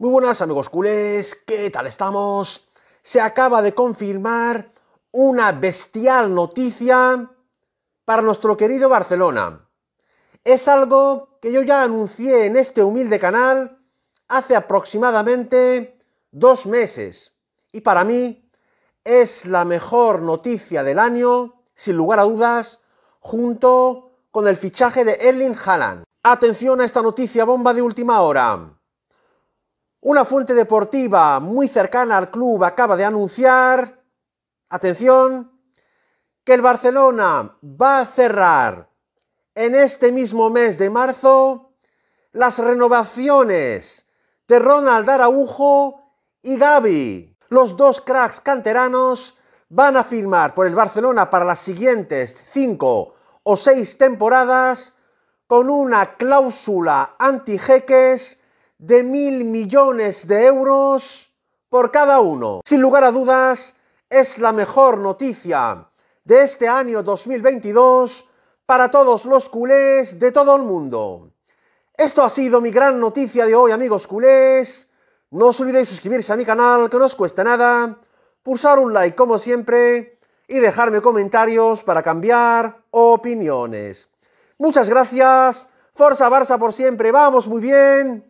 Muy buenas amigos culés, ¿qué tal estamos? Se acaba de confirmar una bestial noticia para nuestro querido Barcelona. Es algo que yo ya anuncié en este humilde canal hace aproximadamente dos meses. Y para mí es la mejor noticia del año, sin lugar a dudas, junto con el fichaje de Erling Haaland. Atención a esta noticia bomba de última hora. Una fuente deportiva muy cercana al club acaba de anunciar, atención, que el Barcelona va a cerrar en este mismo mes de marzo las renovaciones de Ronald Araujo y Gaby. Los dos cracks canteranos van a firmar por el Barcelona para las siguientes cinco o seis temporadas con una cláusula anti-jeques de mil millones de euros por cada uno. Sin lugar a dudas, es la mejor noticia de este año 2022 para todos los culés de todo el mundo. Esto ha sido mi gran noticia de hoy, amigos culés. No os olvidéis suscribirse a mi canal, que no os cuesta nada, pulsar un like como siempre y dejarme comentarios para cambiar opiniones. Muchas gracias. Forza Barça por siempre. Vamos muy bien